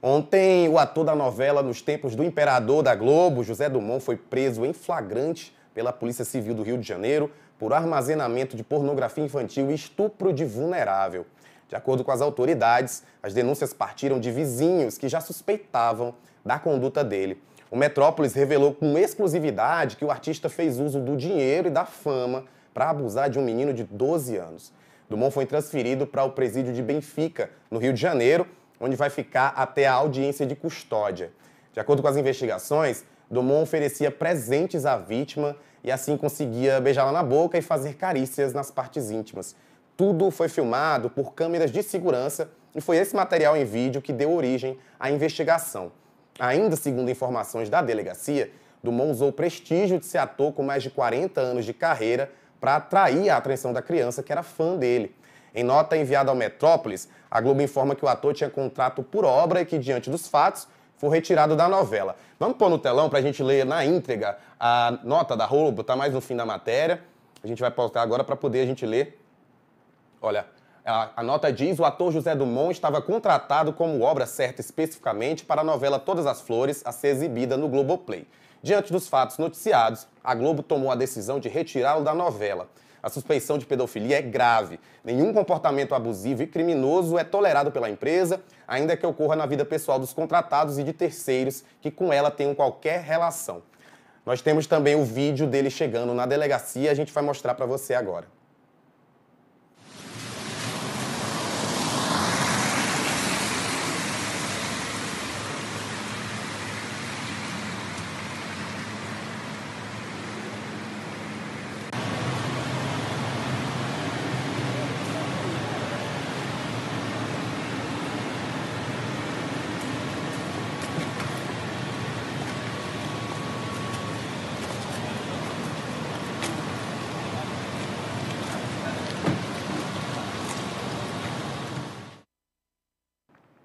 Ontem, o ator da novela Nos Tempos do Imperador da Globo, José Dumont, foi preso em flagrante pela Polícia Civil do Rio de Janeiro por armazenamento de pornografia infantil e estupro de vulnerável. De acordo com as autoridades, as denúncias partiram de vizinhos que já suspeitavam da conduta dele. O Metrópolis revelou com exclusividade que o artista fez uso do dinheiro e da fama para abusar de um menino de 12 anos. Dumont foi transferido para o presídio de Benfica, no Rio de Janeiro, onde vai ficar até a audiência de custódia. De acordo com as investigações, Dumont oferecia presentes à vítima e assim conseguia beijá-la na boca e fazer carícias nas partes íntimas. Tudo foi filmado por câmeras de segurança e foi esse material em vídeo que deu origem à investigação. Ainda segundo informações da delegacia, Dumont usou o prestígio de ser ator com mais de 40 anos de carreira para atrair a atenção da criança que era fã dele. Em nota enviada ao Metrópolis, a Globo informa que o ator tinha contrato por obra e que, diante dos fatos, foi retirado da novela. Vamos pôr no telão para a gente ler na íntegra a nota da roubo, está mais no fim da matéria. A gente vai postar agora para poder a gente ler. Olha, a, a, nota diz: o ator José Dumont estava contratado como obra certa especificamente para a novela Todas as Flores, a ser exibida no Globoplay. Diante dos fatos noticiados, a Globo tomou a decisão de retirá-lo da novela. A suspeição de pedofilia é grave. Nenhum comportamento abusivo e criminoso é tolerado pela empresa, ainda que ocorra na vida pessoal dos contratados e de terceiros que com ela tenham qualquer relação. Nós temos também o vídeo dele chegando na delegacia, a gente vai mostrar para você agora.